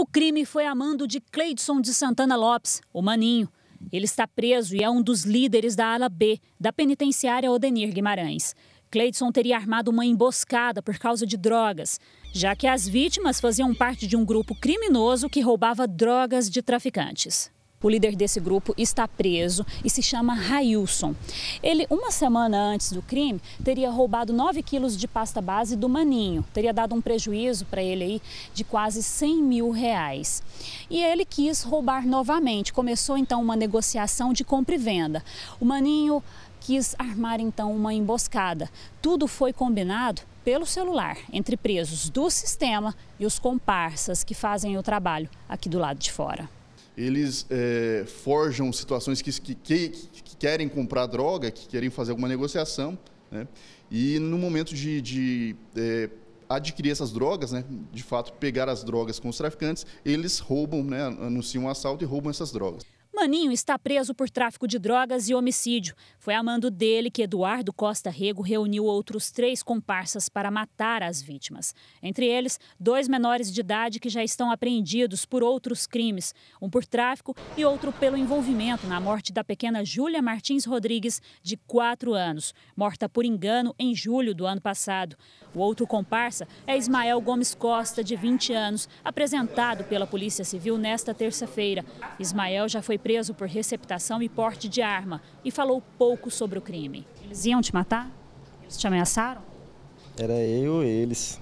O crime foi a mando de Cleidson de Santana Lopes, o Maninho. Ele está preso e é um dos líderes da ala B da penitenciária Odenir Guimarães. Cleidson teria armado uma emboscada por causa de drogas, já que as vítimas faziam parte de um grupo criminoso que roubava drogas de traficantes. O líder desse grupo está preso e se chama Railson. Ele, uma semana antes do crime, teria roubado 9 quilos de pasta base do Maninho. Teria dado um prejuízo para ele aí de quase 100 mil reais. E ele quis roubar novamente. Começou então uma negociação de compra e venda. O Maninho quis armar então uma emboscada. Tudo foi combinado pelo celular entre presos do sistema e os comparsas que fazem o trabalho aqui do lado de fora eles é, forjam situações que, que, que, que, querem comprar droga, que querem fazer alguma negociação, né? e no momento de, de é, adquirir essas drogas, né? de fato pegar as drogas com os traficantes, eles roubam, né? anunciam um assalto e roubam essas drogas. Maninho está preso por tráfico de drogas e homicídio. Foi a mando dele que Eduardo Costa Rego reuniu outros três comparsas para matar as vítimas. Entre eles, dois menores de idade que já estão apreendidos por outros crimes, um por tráfico e outro pelo envolvimento na morte da pequena Júlia Martins Rodrigues, de 4 anos, morta por engano em julho do ano passado. O outro comparsa é Ismael Gomes Costa, de 20 anos, apresentado pela Polícia Civil nesta terça-feira. Ismael já foi preso por receptação e porte de arma e falou pouco sobre o crime. Eles iam te matar? Eles te ameaçaram? Era eu ou eles.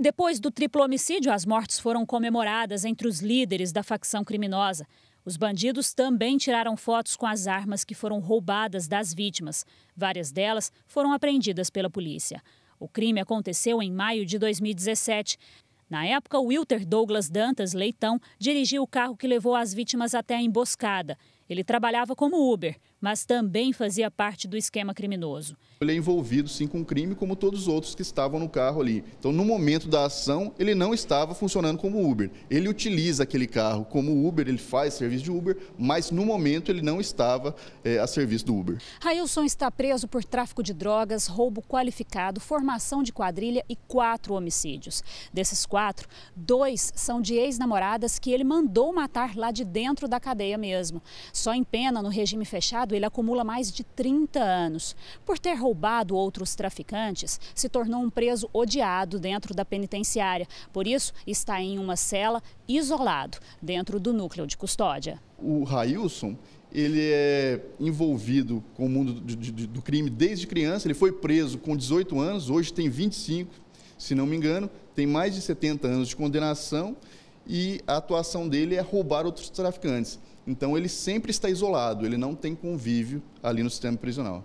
Depois do triplo homicídio, as mortes foram comemoradas entre os líderes da facção criminosa. Os bandidos também tiraram fotos com as armas que foram roubadas das vítimas. Várias delas foram apreendidas pela polícia. O crime aconteceu em maio de 2017. Na época, Wilter Douglas Dantas Leitão dirigiu o carro que levou as vítimas até a emboscada ele trabalhava como Uber, mas também fazia parte do esquema criminoso. Ele é envolvido sim com crime, como todos os outros que estavam no carro ali. Então, no momento da ação, ele não estava funcionando como Uber. Ele utiliza aquele carro como Uber, ele faz serviço de Uber, mas no momento ele não estava é, a serviço do Uber. Railson está preso por tráfico de drogas, roubo qualificado, formação de quadrilha e quatro homicídios. Desses quatro, dois são de ex-namoradas que ele mandou matar lá de dentro da cadeia mesmo. Só em pena no regime fechado, ele acumula mais de 30 anos. Por ter roubado outros traficantes, se tornou um preso odiado dentro da penitenciária. Por isso, está em uma cela isolado dentro do núcleo de custódia. O Railson, ele é envolvido com o mundo do, do crime desde criança. Ele foi preso com 18 anos, hoje tem 25, se não me engano, tem mais de 70 anos de condenação e a atuação dele é roubar outros traficantes. Então ele sempre está isolado, ele não tem convívio ali no sistema prisional.